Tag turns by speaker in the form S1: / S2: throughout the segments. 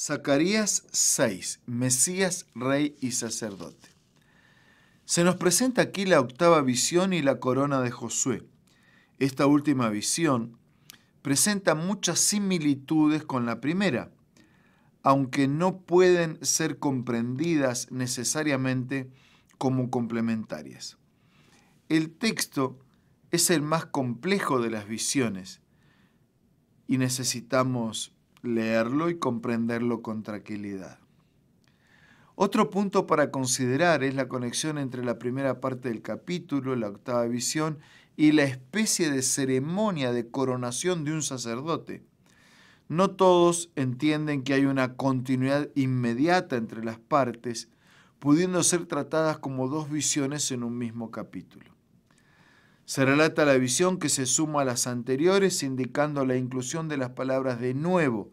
S1: Zacarías 6, Mesías, Rey y Sacerdote. Se nos presenta aquí la octava visión y la corona de Josué. Esta última visión presenta muchas similitudes con la primera, aunque no pueden ser comprendidas necesariamente como complementarias. El texto es el más complejo de las visiones y necesitamos leerlo y comprenderlo con tranquilidad. Otro punto para considerar es la conexión entre la primera parte del capítulo, la octava visión, y la especie de ceremonia de coronación de un sacerdote. No todos entienden que hay una continuidad inmediata entre las partes, pudiendo ser tratadas como dos visiones en un mismo capítulo. Se relata la visión que se suma a las anteriores, indicando la inclusión de las palabras de nuevo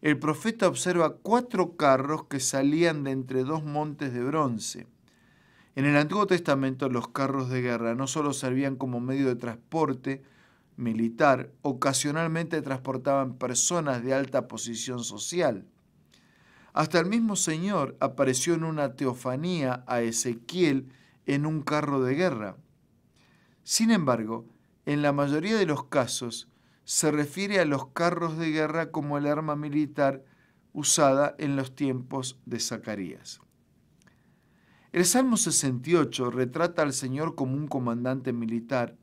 S1: el profeta observa cuatro carros que salían de entre dos montes de bronce. En el Antiguo Testamento los carros de guerra no solo servían como medio de transporte militar, ocasionalmente transportaban personas de alta posición social. Hasta el mismo Señor apareció en una teofanía a Ezequiel en un carro de guerra. Sin embargo, en la mayoría de los casos, se refiere a los carros de guerra como el arma militar usada en los tiempos de Zacarías. El Salmo 68 retrata al Señor como un comandante militar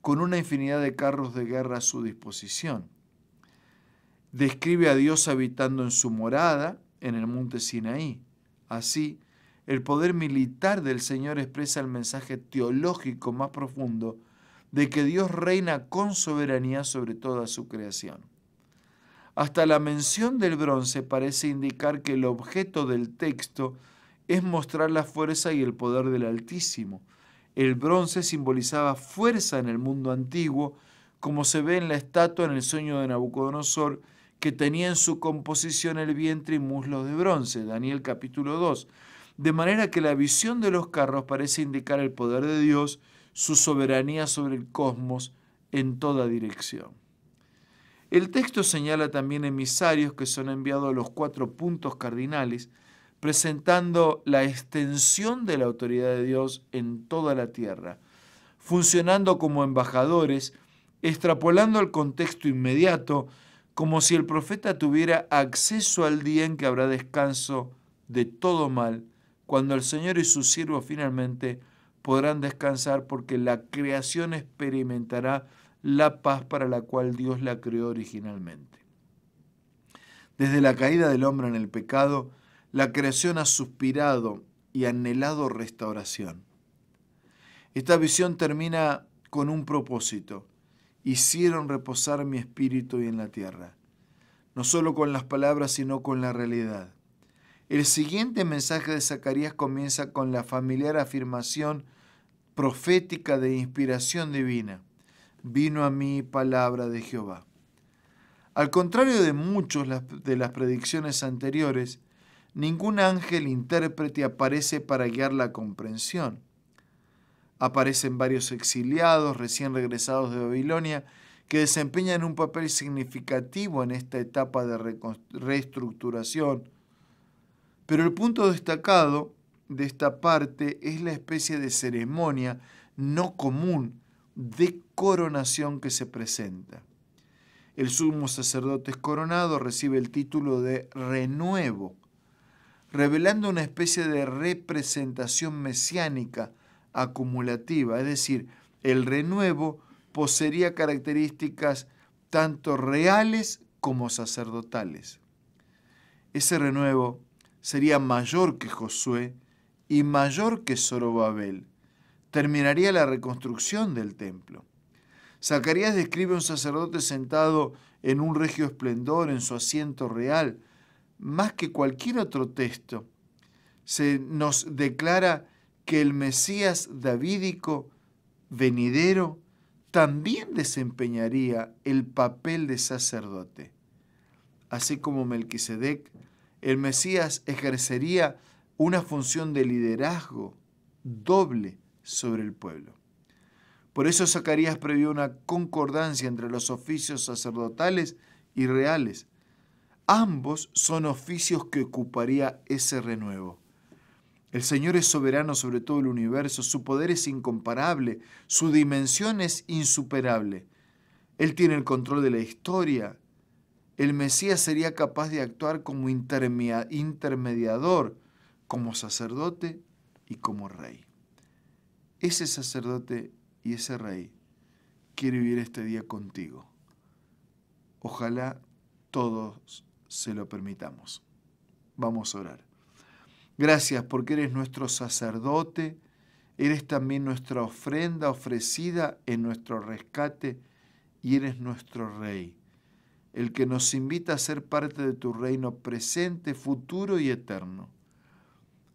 S1: con una infinidad de carros de guerra a su disposición. Describe a Dios habitando en su morada en el monte Sinaí. Así, el poder militar del Señor expresa el mensaje teológico más profundo de que Dios reina con soberanía sobre toda su creación. Hasta la mención del bronce parece indicar que el objeto del texto es mostrar la fuerza y el poder del Altísimo. El bronce simbolizaba fuerza en el mundo antiguo, como se ve en la estatua en el sueño de Nabucodonosor, que tenía en su composición el vientre y muslos de bronce, Daniel capítulo 2, de manera que la visión de los carros parece indicar el poder de Dios su soberanía sobre el cosmos en toda dirección. El texto señala también emisarios que son enviados a los cuatro puntos cardinales, presentando la extensión de la autoridad de Dios en toda la tierra, funcionando como embajadores, extrapolando al contexto inmediato, como si el profeta tuviera acceso al día en que habrá descanso de todo mal, cuando el Señor y su siervo finalmente podrán descansar porque la creación experimentará la paz para la cual Dios la creó originalmente. Desde la caída del hombre en el pecado, la creación ha suspirado y anhelado restauración. Esta visión termina con un propósito. Hicieron reposar mi espíritu y en la tierra, no solo con las palabras, sino con la realidad. El siguiente mensaje de Zacarías comienza con la familiar afirmación profética de inspiración divina. Vino a mí palabra de Jehová. Al contrario de muchos de las predicciones anteriores, ningún ángel intérprete aparece para guiar la comprensión. Aparecen varios exiliados recién regresados de Babilonia que desempeñan un papel significativo en esta etapa de reestructuración pero el punto destacado de esta parte es la especie de ceremonia no común de coronación que se presenta. El sumo sacerdote coronado, recibe el título de renuevo, revelando una especie de representación mesiánica acumulativa, es decir, el renuevo poseería características tanto reales como sacerdotales. Ese renuevo sería mayor que Josué y mayor que Zorobabel. Terminaría la reconstrucción del templo. Zacarías describe a un sacerdote sentado en un regio esplendor en su asiento real. Más que cualquier otro texto, se nos declara que el Mesías davídico venidero también desempeñaría el papel de sacerdote. Así como Melquisedec el Mesías ejercería una función de liderazgo doble sobre el pueblo. Por eso Zacarías previó una concordancia entre los oficios sacerdotales y reales. Ambos son oficios que ocuparía ese renuevo. El Señor es soberano sobre todo el universo, su poder es incomparable, su dimensión es insuperable. Él tiene el control de la historia, el Mesías sería capaz de actuar como intermediador, como sacerdote y como rey. Ese sacerdote y ese rey quiere vivir este día contigo. Ojalá todos se lo permitamos. Vamos a orar. Gracias porque eres nuestro sacerdote, eres también nuestra ofrenda ofrecida en nuestro rescate y eres nuestro rey el que nos invita a ser parte de tu reino presente, futuro y eterno.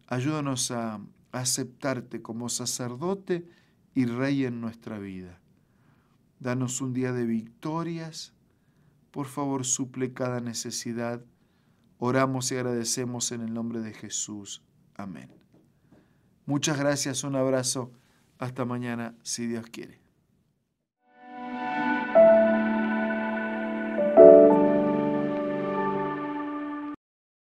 S1: Ayúdanos a aceptarte como sacerdote y rey en nuestra vida. Danos un día de victorias. Por favor, suple cada necesidad. Oramos y agradecemos en el nombre de Jesús. Amén. Muchas gracias, un abrazo. Hasta mañana, si Dios quiere.